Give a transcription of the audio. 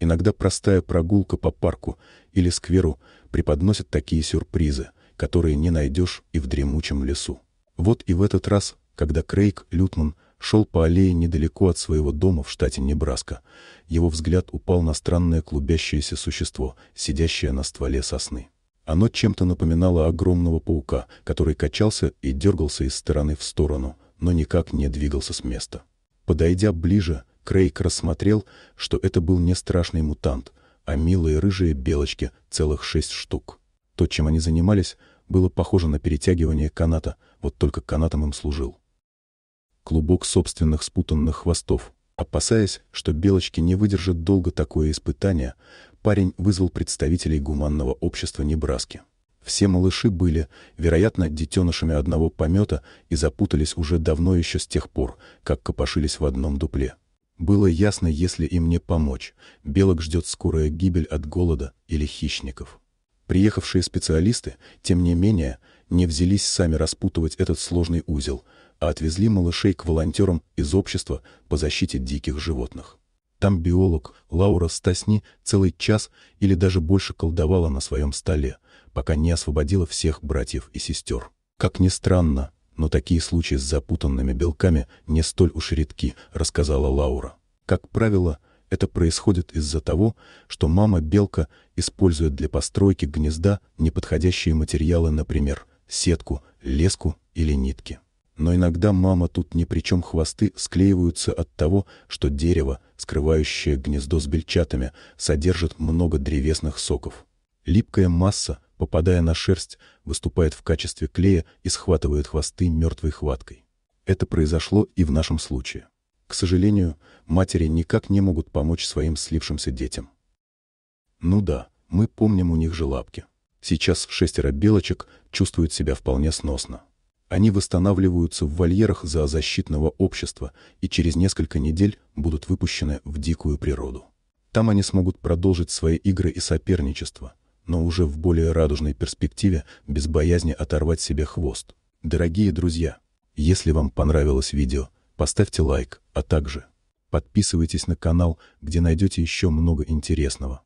Иногда простая прогулка по парку или скверу преподносит такие сюрпризы, которые не найдешь и в дремучем лесу. Вот и в этот раз, когда Крейг Лютман шел по аллее недалеко от своего дома в штате Небраска, его взгляд упал на странное клубящееся существо, сидящее на стволе сосны. Оно чем-то напоминало огромного паука, который качался и дергался из стороны в сторону, но никак не двигался с места. Подойдя ближе, Крейг рассмотрел, что это был не страшный мутант, а милые рыжие белочки, целых шесть штук. То, чем они занимались, было похоже на перетягивание каната, вот только канатом им служил. Клубок собственных спутанных хвостов. Опасаясь, что белочки не выдержат долго такое испытание, парень вызвал представителей гуманного общества Небраски. Все малыши были, вероятно, детенышами одного помета и запутались уже давно еще с тех пор, как копошились в одном дупле. Было ясно, если им не помочь, белок ждет скорая гибель от голода или хищников. Приехавшие специалисты, тем не менее, не взялись сами распутывать этот сложный узел, а отвезли малышей к волонтерам из общества по защите диких животных. Там биолог Лаура Стасни целый час или даже больше колдовала на своем столе, пока не освободила всех братьев и сестер. Как ни странно, но такие случаи с запутанными белками не столь уж редки, рассказала Лаура. Как правило, это происходит из-за того, что мама-белка использует для постройки гнезда неподходящие материалы, например, сетку, леску или нитки. Но иногда мама тут ни при чем хвосты склеиваются от того, что дерево, скрывающее гнездо с бельчатами, содержит много древесных соков. Липкая масса попадая на шерсть, выступает в качестве клея и схватывает хвосты мертвой хваткой. Это произошло и в нашем случае. К сожалению, матери никак не могут помочь своим слившимся детям. Ну да, мы помним у них же лапки. Сейчас шестеро белочек чувствуют себя вполне сносно. Они восстанавливаются в вольерах за защитного общества и через несколько недель будут выпущены в дикую природу. Там они смогут продолжить свои игры и соперничество, но уже в более радужной перспективе, без боязни оторвать себе хвост. Дорогие друзья, если вам понравилось видео, поставьте лайк, а также подписывайтесь на канал, где найдете еще много интересного.